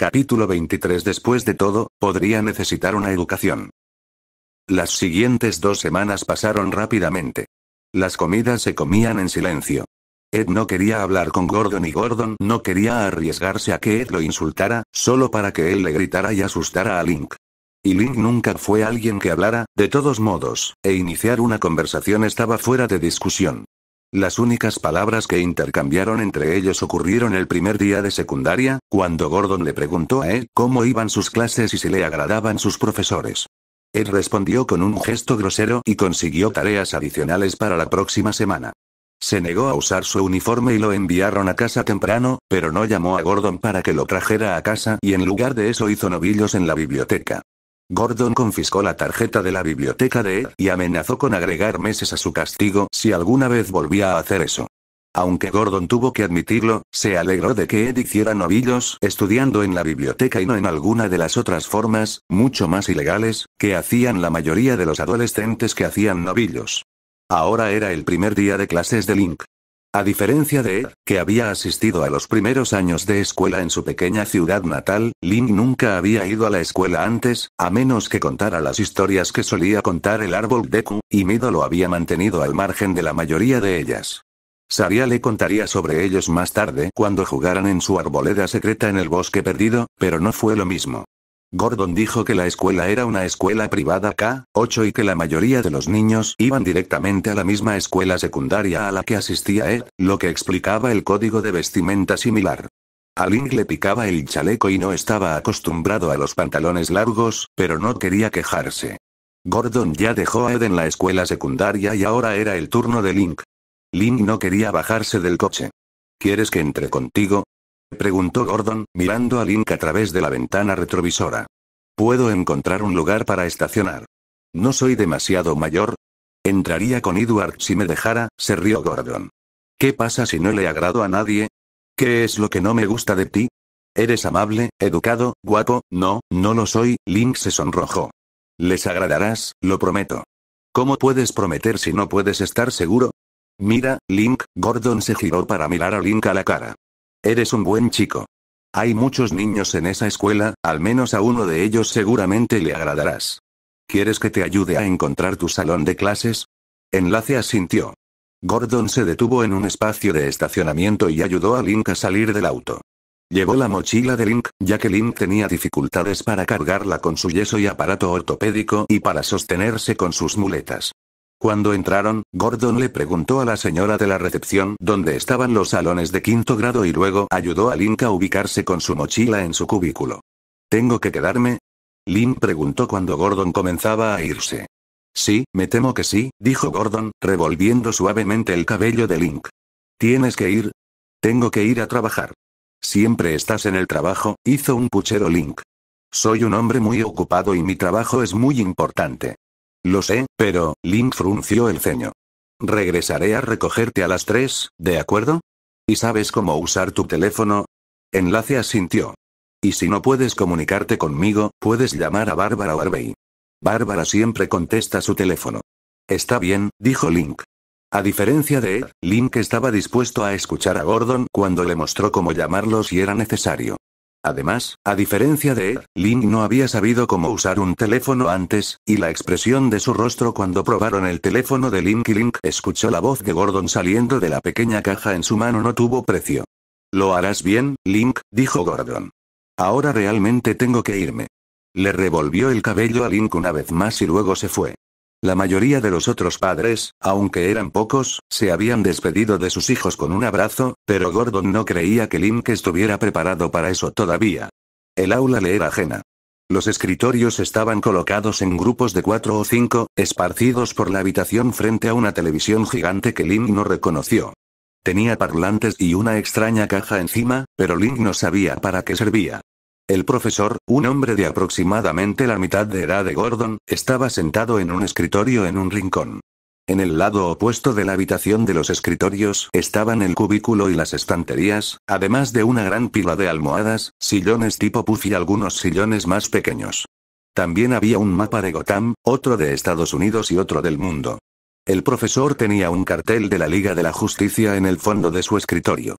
Capítulo 23 Después de todo, podría necesitar una educación. Las siguientes dos semanas pasaron rápidamente. Las comidas se comían en silencio. Ed no quería hablar con Gordon y Gordon no quería arriesgarse a que Ed lo insultara, solo para que él le gritara y asustara a Link. Y Link nunca fue alguien que hablara, de todos modos, e iniciar una conversación estaba fuera de discusión. Las únicas palabras que intercambiaron entre ellos ocurrieron el primer día de secundaria, cuando Gordon le preguntó a él cómo iban sus clases y si le agradaban sus profesores. Él respondió con un gesto grosero y consiguió tareas adicionales para la próxima semana. Se negó a usar su uniforme y lo enviaron a casa temprano, pero no llamó a Gordon para que lo trajera a casa y en lugar de eso hizo novillos en la biblioteca. Gordon confiscó la tarjeta de la biblioteca de Ed y amenazó con agregar meses a su castigo si alguna vez volvía a hacer eso. Aunque Gordon tuvo que admitirlo, se alegró de que Ed hiciera novillos estudiando en la biblioteca y no en alguna de las otras formas, mucho más ilegales, que hacían la mayoría de los adolescentes que hacían novillos. Ahora era el primer día de clases de Link. A diferencia de él, que había asistido a los primeros años de escuela en su pequeña ciudad natal, Lin nunca había ido a la escuela antes, a menos que contara las historias que solía contar el árbol Deku, y Mido lo había mantenido al margen de la mayoría de ellas. Saria le contaría sobre ellos más tarde cuando jugaran en su arboleda secreta en el bosque perdido, pero no fue lo mismo. Gordon dijo que la escuela era una escuela privada K-8 y que la mayoría de los niños iban directamente a la misma escuela secundaria a la que asistía Ed, lo que explicaba el código de vestimenta similar. A Link le picaba el chaleco y no estaba acostumbrado a los pantalones largos, pero no quería quejarse. Gordon ya dejó a Ed en la escuela secundaria y ahora era el turno de Link. Link no quería bajarse del coche. ¿Quieres que entre contigo? Preguntó Gordon, mirando a Link a través de la ventana retrovisora. ¿Puedo encontrar un lugar para estacionar? ¿No soy demasiado mayor? Entraría con Edward si me dejara, se rió Gordon. ¿Qué pasa si no le agrado a nadie? ¿Qué es lo que no me gusta de ti? Eres amable, educado, guapo, no, no lo soy, Link se sonrojó. Les agradarás, lo prometo. ¿Cómo puedes prometer si no puedes estar seguro? Mira, Link, Gordon se giró para mirar a Link a la cara. Eres un buen chico. Hay muchos niños en esa escuela, al menos a uno de ellos seguramente le agradarás. ¿Quieres que te ayude a encontrar tu salón de clases? Enlace asintió. Gordon se detuvo en un espacio de estacionamiento y ayudó a Link a salir del auto. Llevó la mochila de Link, ya que Link tenía dificultades para cargarla con su yeso y aparato ortopédico y para sostenerse con sus muletas. Cuando entraron, Gordon le preguntó a la señora de la recepción dónde estaban los salones de quinto grado y luego ayudó a Link a ubicarse con su mochila en su cubículo. ¿Tengo que quedarme? Link preguntó cuando Gordon comenzaba a irse. Sí, me temo que sí, dijo Gordon, revolviendo suavemente el cabello de Link. ¿Tienes que ir? Tengo que ir a trabajar. Siempre estás en el trabajo, hizo un puchero Link. Soy un hombre muy ocupado y mi trabajo es muy importante. Lo sé, pero, Link frunció el ceño. Regresaré a recogerte a las tres, ¿de acuerdo? ¿Y sabes cómo usar tu teléfono? Enlace asintió. Y si no puedes comunicarte conmigo, puedes llamar a Bárbara Arbey. Bárbara siempre contesta su teléfono. Está bien, dijo Link. A diferencia de él, Link estaba dispuesto a escuchar a Gordon cuando le mostró cómo llamarlos si era necesario. Además, a diferencia de él, Link no había sabido cómo usar un teléfono antes, y la expresión de su rostro cuando probaron el teléfono de Link y Link escuchó la voz de Gordon saliendo de la pequeña caja en su mano no tuvo precio. Lo harás bien, Link, dijo Gordon. Ahora realmente tengo que irme. Le revolvió el cabello a Link una vez más y luego se fue. La mayoría de los otros padres, aunque eran pocos, se habían despedido de sus hijos con un abrazo, pero Gordon no creía que Link estuviera preparado para eso todavía. El aula le era ajena. Los escritorios estaban colocados en grupos de cuatro o cinco, esparcidos por la habitación frente a una televisión gigante que Link no reconoció. Tenía parlantes y una extraña caja encima, pero Link no sabía para qué servía. El profesor, un hombre de aproximadamente la mitad de edad de Gordon, estaba sentado en un escritorio en un rincón. En el lado opuesto de la habitación de los escritorios estaban el cubículo y las estanterías, además de una gran pila de almohadas, sillones tipo puff y algunos sillones más pequeños. También había un mapa de Gotham, otro de Estados Unidos y otro del mundo. El profesor tenía un cartel de la Liga de la Justicia en el fondo de su escritorio.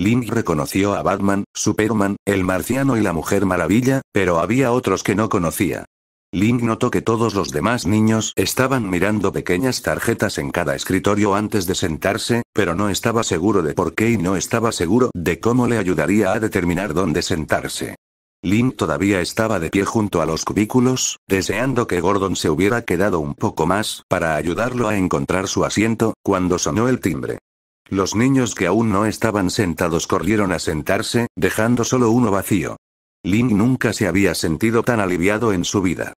Link reconoció a Batman, Superman, el marciano y la Mujer Maravilla, pero había otros que no conocía. Link notó que todos los demás niños estaban mirando pequeñas tarjetas en cada escritorio antes de sentarse, pero no estaba seguro de por qué y no estaba seguro de cómo le ayudaría a determinar dónde sentarse. Link todavía estaba de pie junto a los cubículos, deseando que Gordon se hubiera quedado un poco más para ayudarlo a encontrar su asiento, cuando sonó el timbre. Los niños que aún no estaban sentados corrieron a sentarse, dejando solo uno vacío. Lin nunca se había sentido tan aliviado en su vida.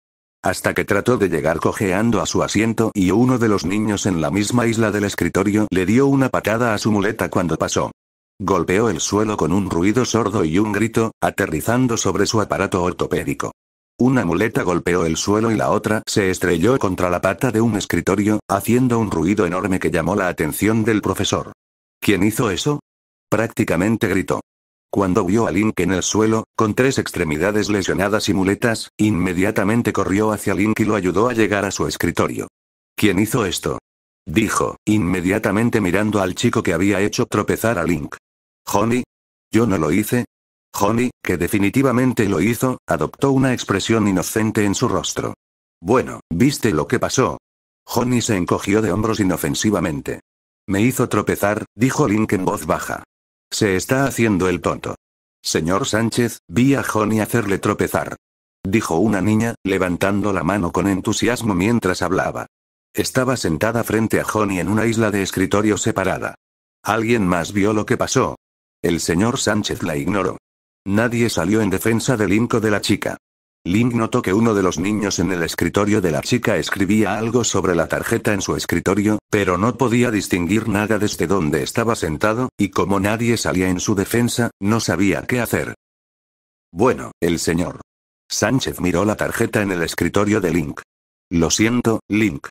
Hasta que trató de llegar cojeando a su asiento y uno de los niños en la misma isla del escritorio le dio una patada a su muleta cuando pasó. Golpeó el suelo con un ruido sordo y un grito, aterrizando sobre su aparato ortopédico. Una muleta golpeó el suelo y la otra se estrelló contra la pata de un escritorio, haciendo un ruido enorme que llamó la atención del profesor. ¿Quién hizo eso? Prácticamente gritó. Cuando vio a Link en el suelo, con tres extremidades lesionadas y muletas, inmediatamente corrió hacia Link y lo ayudó a llegar a su escritorio. ¿Quién hizo esto? Dijo, inmediatamente mirando al chico que había hecho tropezar a Link. ¿Honey? Yo no lo hice. Johnny, que definitivamente lo hizo, adoptó una expresión inocente en su rostro. Bueno, ¿viste lo que pasó? Johnny se encogió de hombros inofensivamente. Me hizo tropezar, dijo Link en voz baja. Se está haciendo el tonto. Señor Sánchez, vi a Johnny hacerle tropezar. Dijo una niña, levantando la mano con entusiasmo mientras hablaba. Estaba sentada frente a Johnny en una isla de escritorio separada. ¿Alguien más vio lo que pasó? El señor Sánchez la ignoró. Nadie salió en defensa del inco de la chica. Link notó que uno de los niños en el escritorio de la chica escribía algo sobre la tarjeta en su escritorio, pero no podía distinguir nada desde donde estaba sentado, y como nadie salía en su defensa, no sabía qué hacer. Bueno, el señor. Sánchez miró la tarjeta en el escritorio de Link. Lo siento, Link.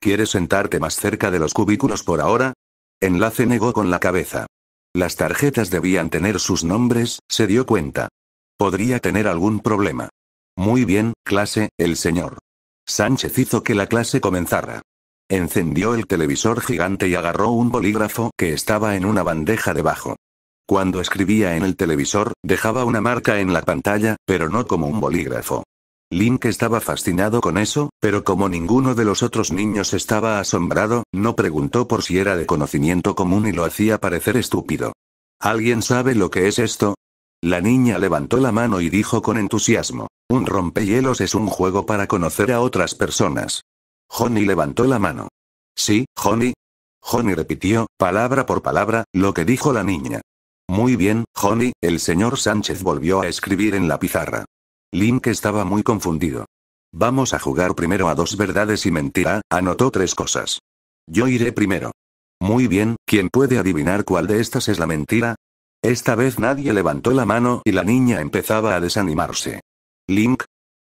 ¿Quieres sentarte más cerca de los cubículos por ahora? Enlace negó con la cabeza. Las tarjetas debían tener sus nombres, se dio cuenta. Podría tener algún problema. Muy bien, clase, el señor. Sánchez hizo que la clase comenzara. Encendió el televisor gigante y agarró un bolígrafo que estaba en una bandeja debajo. Cuando escribía en el televisor, dejaba una marca en la pantalla, pero no como un bolígrafo. Link estaba fascinado con eso, pero como ninguno de los otros niños estaba asombrado, no preguntó por si era de conocimiento común y lo hacía parecer estúpido. ¿Alguien sabe lo que es esto? La niña levantó la mano y dijo con entusiasmo, un rompehielos es un juego para conocer a otras personas. Johnny levantó la mano. Sí, Johnny. Johnny repitió, palabra por palabra, lo que dijo la niña. Muy bien, Johnny, el señor Sánchez volvió a escribir en la pizarra. Link estaba muy confundido. Vamos a jugar primero a dos verdades y mentira, anotó tres cosas. Yo iré primero. Muy bien, ¿quién puede adivinar cuál de estas es la mentira? Esta vez nadie levantó la mano y la niña empezaba a desanimarse. Link.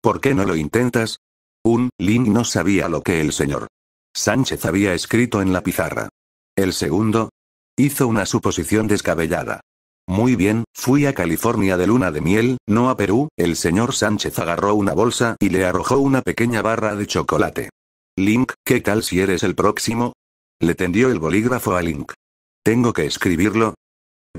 ¿Por qué no lo intentas? Un, Link no sabía lo que el señor Sánchez había escrito en la pizarra. El segundo. Hizo una suposición descabellada. Muy bien, fui a California de luna de miel, no a Perú, el señor Sánchez agarró una bolsa y le arrojó una pequeña barra de chocolate. Link, ¿qué tal si eres el próximo? Le tendió el bolígrafo a Link. Tengo que escribirlo,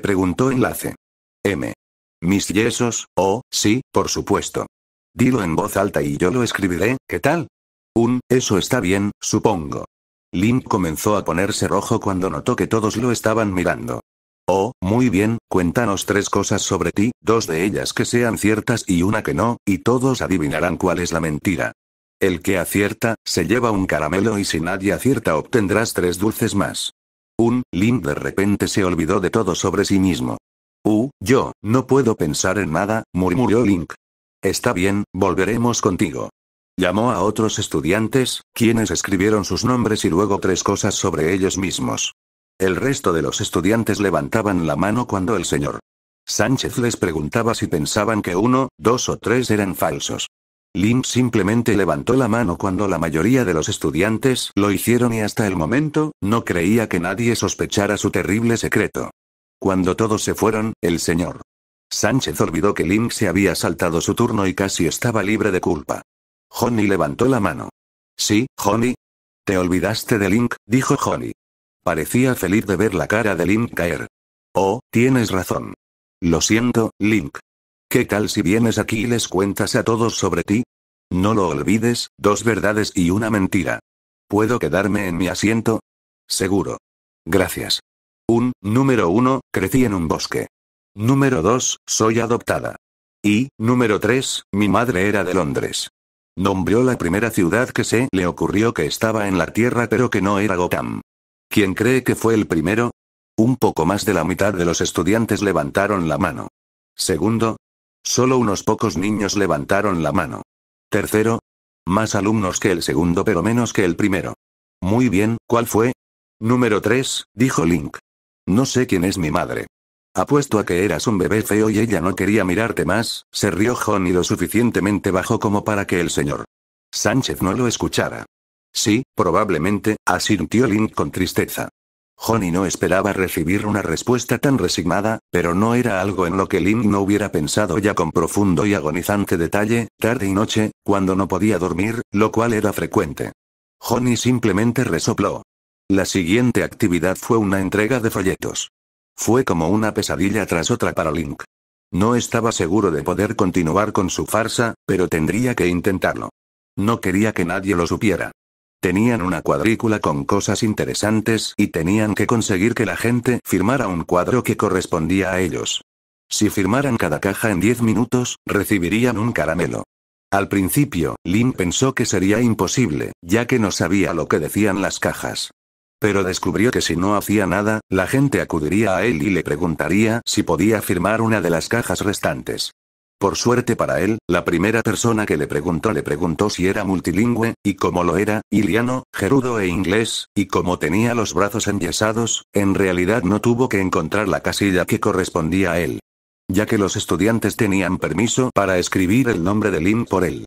Preguntó Enlace. M. Mis yesos, oh, sí, por supuesto. Dilo en voz alta y yo lo escribiré, ¿qué tal? Un, eso está bien, supongo. Link comenzó a ponerse rojo cuando notó que todos lo estaban mirando. Oh, muy bien, cuéntanos tres cosas sobre ti, dos de ellas que sean ciertas y una que no, y todos adivinarán cuál es la mentira. El que acierta, se lleva un caramelo y si nadie acierta obtendrás tres dulces más. Un, Link de repente se olvidó de todo sobre sí mismo. Uh, yo, no puedo pensar en nada, murmuró Link. Está bien, volveremos contigo. Llamó a otros estudiantes, quienes escribieron sus nombres y luego tres cosas sobre ellos mismos. El resto de los estudiantes levantaban la mano cuando el señor Sánchez les preguntaba si pensaban que uno, dos o tres eran falsos. Link simplemente levantó la mano cuando la mayoría de los estudiantes lo hicieron y hasta el momento, no creía que nadie sospechara su terrible secreto. Cuando todos se fueron, el señor Sánchez olvidó que Link se había saltado su turno y casi estaba libre de culpa. Johnny levantó la mano. Sí, Johnny. Te olvidaste de Link, dijo Johnny. Parecía feliz de ver la cara de Link caer. Oh, tienes razón. Lo siento, Link. ¿Qué tal si vienes aquí y les cuentas a todos sobre ti? No lo olvides, dos verdades y una mentira. ¿Puedo quedarme en mi asiento? Seguro. Gracias. Un, número uno, crecí en un bosque. Número dos, soy adoptada. Y, número tres, mi madre era de Londres. Nombró la primera ciudad que se le ocurrió que estaba en la Tierra pero que no era Gotham. ¿Quién cree que fue el primero? Un poco más de la mitad de los estudiantes levantaron la mano. Segundo, Solo unos pocos niños levantaron la mano. Tercero. Más alumnos que el segundo pero menos que el primero. Muy bien, ¿cuál fue? Número 3, dijo Link. No sé quién es mi madre. Apuesto a que eras un bebé feo y ella no quería mirarte más, se rió John lo suficientemente bajo como para que el señor Sánchez no lo escuchara. Sí, probablemente, asintió Link con tristeza. Johnny no esperaba recibir una respuesta tan resignada, pero no era algo en lo que Link no hubiera pensado ya con profundo y agonizante detalle, tarde y noche, cuando no podía dormir, lo cual era frecuente. Johnny simplemente resopló. La siguiente actividad fue una entrega de folletos. Fue como una pesadilla tras otra para Link. No estaba seguro de poder continuar con su farsa, pero tendría que intentarlo. No quería que nadie lo supiera. Tenían una cuadrícula con cosas interesantes y tenían que conseguir que la gente firmara un cuadro que correspondía a ellos. Si firmaran cada caja en 10 minutos, recibirían un caramelo. Al principio, Lin pensó que sería imposible, ya que no sabía lo que decían las cajas. Pero descubrió que si no hacía nada, la gente acudiría a él y le preguntaría si podía firmar una de las cajas restantes. Por suerte para él, la primera persona que le preguntó le preguntó si era multilingüe, y como lo era, iliano, gerudo e inglés, y como tenía los brazos enyesados, en realidad no tuvo que encontrar la casilla que correspondía a él. Ya que los estudiantes tenían permiso para escribir el nombre de Lim por él.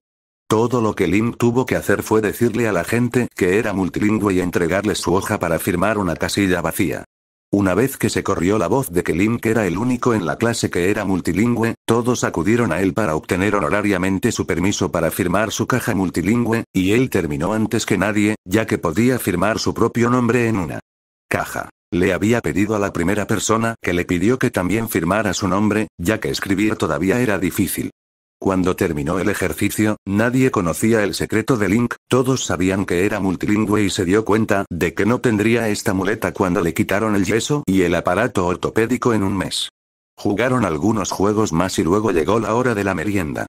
Todo lo que Lim tuvo que hacer fue decirle a la gente que era multilingüe y entregarle su hoja para firmar una casilla vacía. Una vez que se corrió la voz de que Link era el único en la clase que era multilingüe, todos acudieron a él para obtener honorariamente su permiso para firmar su caja multilingüe, y él terminó antes que nadie, ya que podía firmar su propio nombre en una caja. Le había pedido a la primera persona que le pidió que también firmara su nombre, ya que escribir todavía era difícil. Cuando terminó el ejercicio, nadie conocía el secreto de Link, todos sabían que era multilingüe y se dio cuenta de que no tendría esta muleta cuando le quitaron el yeso y el aparato ortopédico en un mes. Jugaron algunos juegos más y luego llegó la hora de la merienda.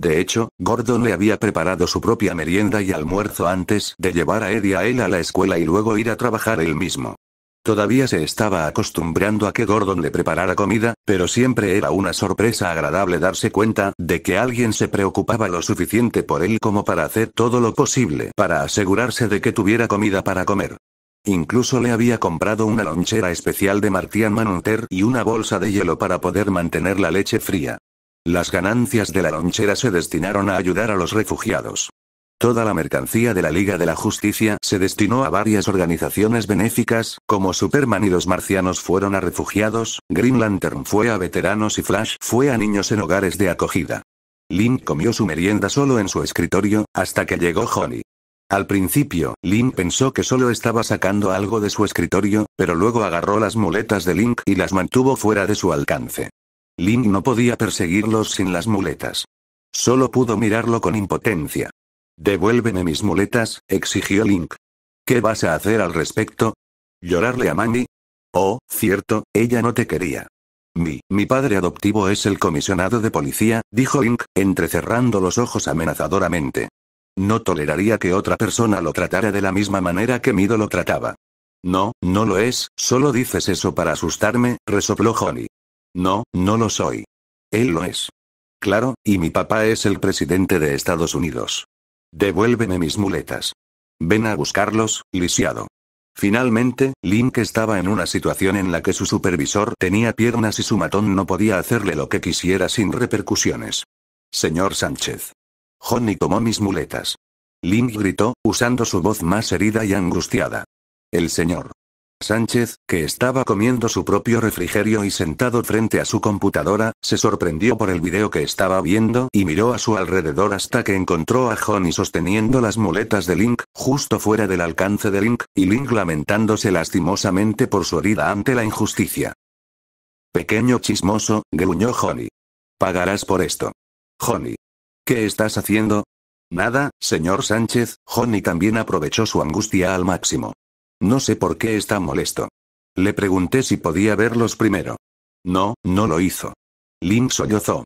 De hecho, Gordon le había preparado su propia merienda y almuerzo antes de llevar a Eddie a él a la escuela y luego ir a trabajar él mismo. Todavía se estaba acostumbrando a que Gordon le preparara comida, pero siempre era una sorpresa agradable darse cuenta de que alguien se preocupaba lo suficiente por él como para hacer todo lo posible para asegurarse de que tuviera comida para comer. Incluso le había comprado una lonchera especial de Martian Manunter y una bolsa de hielo para poder mantener la leche fría. Las ganancias de la lonchera se destinaron a ayudar a los refugiados. Toda la mercancía de la Liga de la Justicia se destinó a varias organizaciones benéficas, como Superman y los marcianos fueron a refugiados, Green Lantern fue a veteranos y Flash fue a niños en hogares de acogida. Link comió su merienda solo en su escritorio, hasta que llegó Johnny. Al principio, Link pensó que solo estaba sacando algo de su escritorio, pero luego agarró las muletas de Link y las mantuvo fuera de su alcance. Link no podía perseguirlos sin las muletas. Solo pudo mirarlo con impotencia. Devuélveme mis muletas, exigió Link. ¿Qué vas a hacer al respecto? ¿Llorarle a Mandy. Oh, cierto, ella no te quería. Mi, mi padre adoptivo es el comisionado de policía, dijo Link, entrecerrando los ojos amenazadoramente. No toleraría que otra persona lo tratara de la misma manera que Mido lo trataba. No, no lo es, solo dices eso para asustarme, resopló Johnny. No, no lo soy. Él lo es. Claro, y mi papá es el presidente de Estados Unidos. Devuélveme mis muletas. Ven a buscarlos, lisiado. Finalmente, Link estaba en una situación en la que su supervisor tenía piernas y su matón no podía hacerle lo que quisiera sin repercusiones. Señor Sánchez. Johnny tomó mis muletas. Link gritó, usando su voz más herida y angustiada. El señor. Sánchez, que estaba comiendo su propio refrigerio y sentado frente a su computadora, se sorprendió por el video que estaba viendo y miró a su alrededor hasta que encontró a Johnny sosteniendo las muletas de Link, justo fuera del alcance de Link, y Link lamentándose lastimosamente por su herida ante la injusticia. Pequeño chismoso, gruñó Johnny. Pagarás por esto. Johnny. ¿Qué estás haciendo? Nada, señor Sánchez, Johnny también aprovechó su angustia al máximo. No sé por qué está molesto. Le pregunté si podía verlos primero. No, no lo hizo. Link sollozó.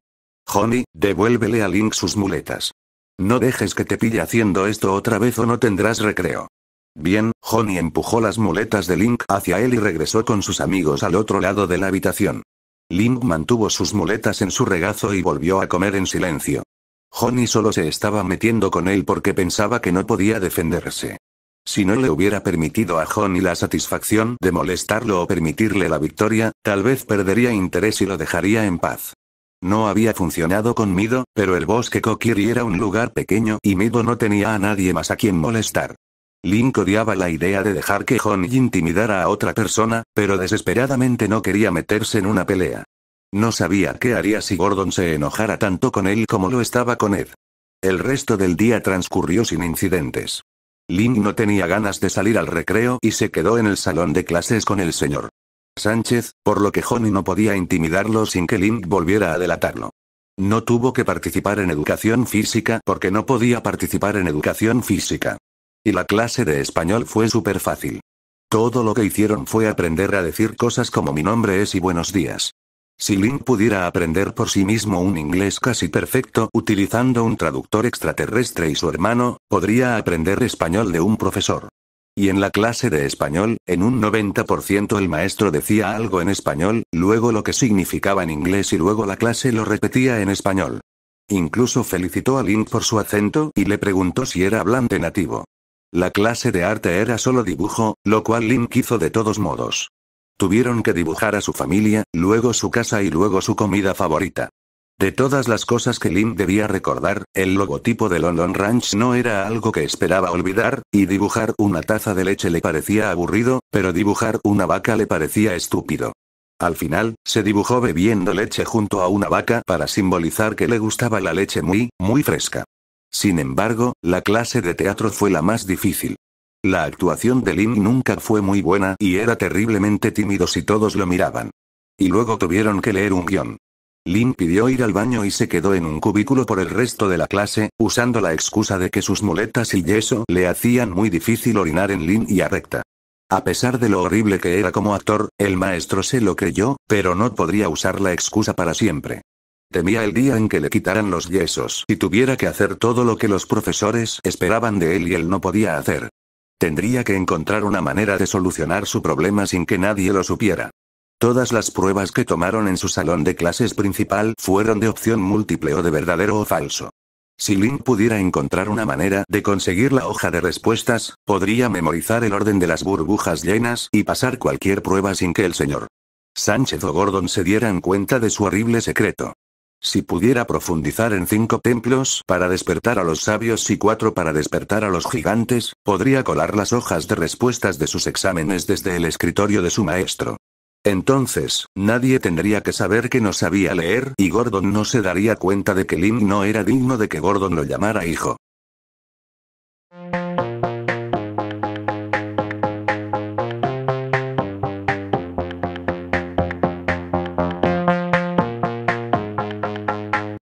Honey, devuélvele a Link sus muletas. No dejes que te pille haciendo esto otra vez o no tendrás recreo. Bien, Johnny empujó las muletas de Link hacia él y regresó con sus amigos al otro lado de la habitación. Link mantuvo sus muletas en su regazo y volvió a comer en silencio. Johnny solo se estaba metiendo con él porque pensaba que no podía defenderse. Si no le hubiera permitido a Honey la satisfacción de molestarlo o permitirle la victoria, tal vez perdería interés y lo dejaría en paz. No había funcionado con Mido, pero el bosque Kokiri era un lugar pequeño y Mido no tenía a nadie más a quien molestar. Link odiaba la idea de dejar que Honey intimidara a otra persona, pero desesperadamente no quería meterse en una pelea. No sabía qué haría si Gordon se enojara tanto con él como lo estaba con Ed. El resto del día transcurrió sin incidentes. Link no tenía ganas de salir al recreo y se quedó en el salón de clases con el señor Sánchez, por lo que Johnny no podía intimidarlo sin que Link volviera a delatarlo. No tuvo que participar en educación física porque no podía participar en educación física. Y la clase de español fue súper fácil. Todo lo que hicieron fue aprender a decir cosas como mi nombre es y buenos días. Si Link pudiera aprender por sí mismo un inglés casi perfecto utilizando un traductor extraterrestre y su hermano, podría aprender español de un profesor. Y en la clase de español, en un 90% el maestro decía algo en español, luego lo que significaba en inglés y luego la clase lo repetía en español. Incluso felicitó a Link por su acento y le preguntó si era hablante nativo. La clase de arte era solo dibujo, lo cual Link hizo de todos modos. Tuvieron que dibujar a su familia, luego su casa y luego su comida favorita. De todas las cosas que Lynn debía recordar, el logotipo de London Ranch no era algo que esperaba olvidar, y dibujar una taza de leche le parecía aburrido, pero dibujar una vaca le parecía estúpido. Al final, se dibujó bebiendo leche junto a una vaca para simbolizar que le gustaba la leche muy, muy fresca. Sin embargo, la clase de teatro fue la más difícil. La actuación de Lin nunca fue muy buena y era terriblemente tímido si todos lo miraban. Y luego tuvieron que leer un guión. Lin pidió ir al baño y se quedó en un cubículo por el resto de la clase, usando la excusa de que sus muletas y yeso le hacían muy difícil orinar en Lin y a recta. A pesar de lo horrible que era como actor, el maestro se lo creyó, pero no podría usar la excusa para siempre. Temía el día en que le quitaran los yesos y tuviera que hacer todo lo que los profesores esperaban de él y él no podía hacer. Tendría que encontrar una manera de solucionar su problema sin que nadie lo supiera. Todas las pruebas que tomaron en su salón de clases principal fueron de opción múltiple o de verdadero o falso. Si Link pudiera encontrar una manera de conseguir la hoja de respuestas, podría memorizar el orden de las burbujas llenas y pasar cualquier prueba sin que el señor Sánchez o Gordon se dieran cuenta de su horrible secreto. Si pudiera profundizar en cinco templos para despertar a los sabios y cuatro para despertar a los gigantes, podría colar las hojas de respuestas de sus exámenes desde el escritorio de su maestro. Entonces, nadie tendría que saber que no sabía leer y Gordon no se daría cuenta de que Lim no era digno de que Gordon lo llamara hijo.